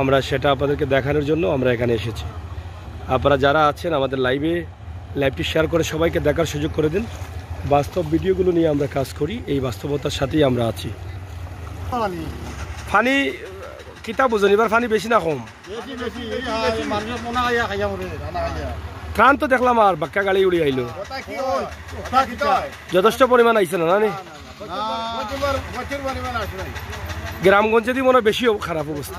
আমরা সেটা আপনাদেরকে দেখানোর জন্য আমরা এখানে এসেছি আপনারা যারা আছেন আমাদের লাইভে লাইভটি শেয়ার করে সবাইকে দেখার সুযোগ করে দিন বাস্তব ভিডিওগুলো নিয়ে আমরা কাজ করি এই বাস্তবতার সাথেই আমরা আছি ফানি কিতা বুঝুন এবার ফানি বেশি না কম ত্রাণ তো দেখলাম আর বাক্কা গাড়ি উড়ে আইলো যথেষ্ট পরিমাণ আইছে না না গ্রামগঞ্জেরই মনে হয় বেশি খারাপ অবস্থা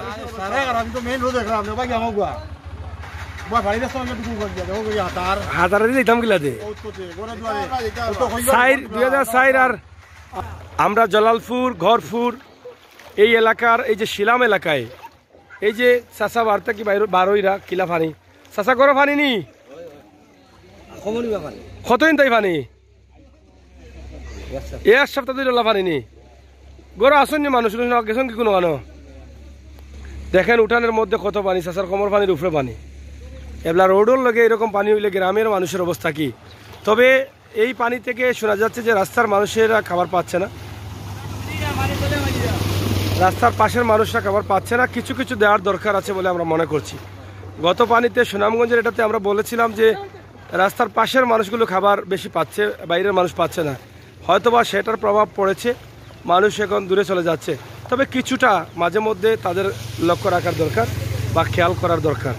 হাজারের দিতাম গিলা দে দুই হাজার সাইর আমরা জলালপুর ঘরপুর এই এলাকার এই যে শিলাম এলাকায় এই যে চাষা বার্তা কি বারোইরা কিলা ফানি চাষা করো ফানি নি কতদিন তাই ফানি এক সপ্তাহ দুই ডলা ফানি নি গরু আসুন মানুষ গেছেন কি কোনো কানো দেখেন উঠানের মধ্যে কত পানি চাষার কমর পানির উপরে পানি এবলা রোডের লগে এরকম পানি হইলে গ্রামের মানুষের অবস্থা কি তবে এই পানি থেকে শোনা যাচ্ছে যে রাস্তার মানুষেরা খাবার পাচ্ছে না রাস্তার পাশের মানুষরা খাবার পাচ্ছে না কিছু কিছু দেওয়ার দরকার আছে বলে আমরা মনে করছি গত পানিতে সুনামগঞ্জের এটাতে আমরা বলেছিলাম যে রাস্তার পাশের মানুষগুলো খাবার বেশি পাচ্ছে বাইরের মানুষ পাচ্ছে না হয়তোবা সেটার প্রভাব পড়েছে মানুষ এখন দূরে চলে যাচ্ছে তবে কিছুটা মাঝে মধ্যে তাদের লক্ষ্য রাখার দরকার বা খেয়াল করার দরকার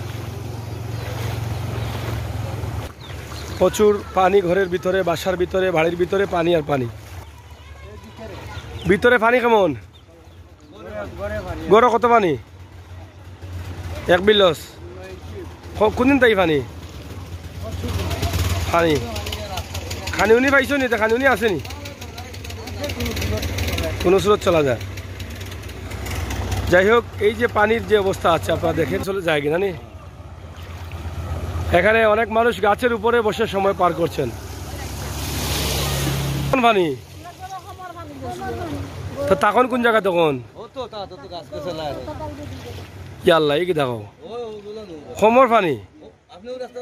প্রচুর পানি ঘরের ভিতরে বাসার ভিতরে বাড়ির ভিতরে পানি আর পানি ভিতরে পানি কেমন গড়ে কত পানি এক বিলস কোনদিন তাই পানি পানি খানি উনি পাইছ নি খানি আছে আসেনি কোনো স্রোত চলা যায় যাই হোক এই যে পানির যে অবস্থা আছে আপনারা দেখেন চলে যায় কিনা নি এখানে অনেক মানুষ গাছের উপরে বসে সময় পার করছেন পানি তো তখন কোন জায়গা তখন ইয়াল্লা এই কি দেখো সমর পানি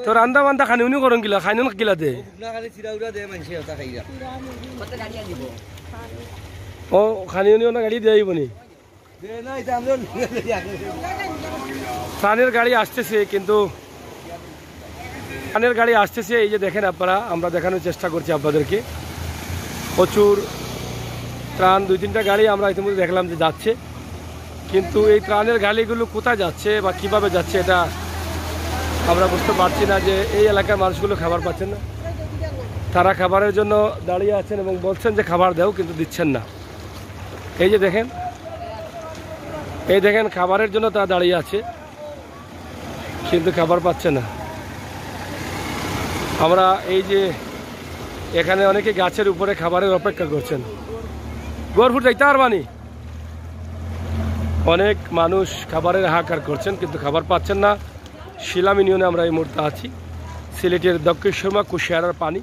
তো রান্দা বান্দা খানি উনি করুন কিলা খাইন কিলা দে ও খানি উনি ওনার গাড়ি দিয়ে যাইবনি গাড়ি আসতেছে কিন্তু প্রাণের গাড়ি আসতেছে এই যে দেখেন আপনারা আমরা দেখানোর চেষ্টা করছি আপনাদেরকে প্রচুর ত্রাণ দুই তিনটা গাড়ি আমরা ইতিমধ্যে দেখলাম যে যাচ্ছে কিন্তু এই ত্রাণের গাড়িগুলো কোথায় যাচ্ছে বা কিভাবে যাচ্ছে এটা আমরা বুঝতে পারছি না যে এই এলাকার মানুষগুলো খাবার পাচ্ছেন না তারা খাবারের জন্য দাঁড়িয়ে আছেন এবং বলছেন যে খাবার দেও কিন্তু দিচ্ছেন না এই যে দেখেন এই দেখেন খাবারের জন্য তা দাঁড়িয়ে আছে কিন্তু খাবার পাচ্ছে না আমরা এই যে এখানে অনেকে গাছের উপরে খাবারের অপেক্ষা করছেন গরফুট তার মানি অনেক মানুষ খাবারের হাহাকার করছেন কিন্তু খাবার পাচ্ছেন না শিলাম ইউনিয়নে আমরা এই মুহূর্তে আছি সিলেটের দক্ষিণ সীমা কুশিয়ারার পানি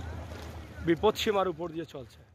বিপদসীমার উপর দিয়ে চলছে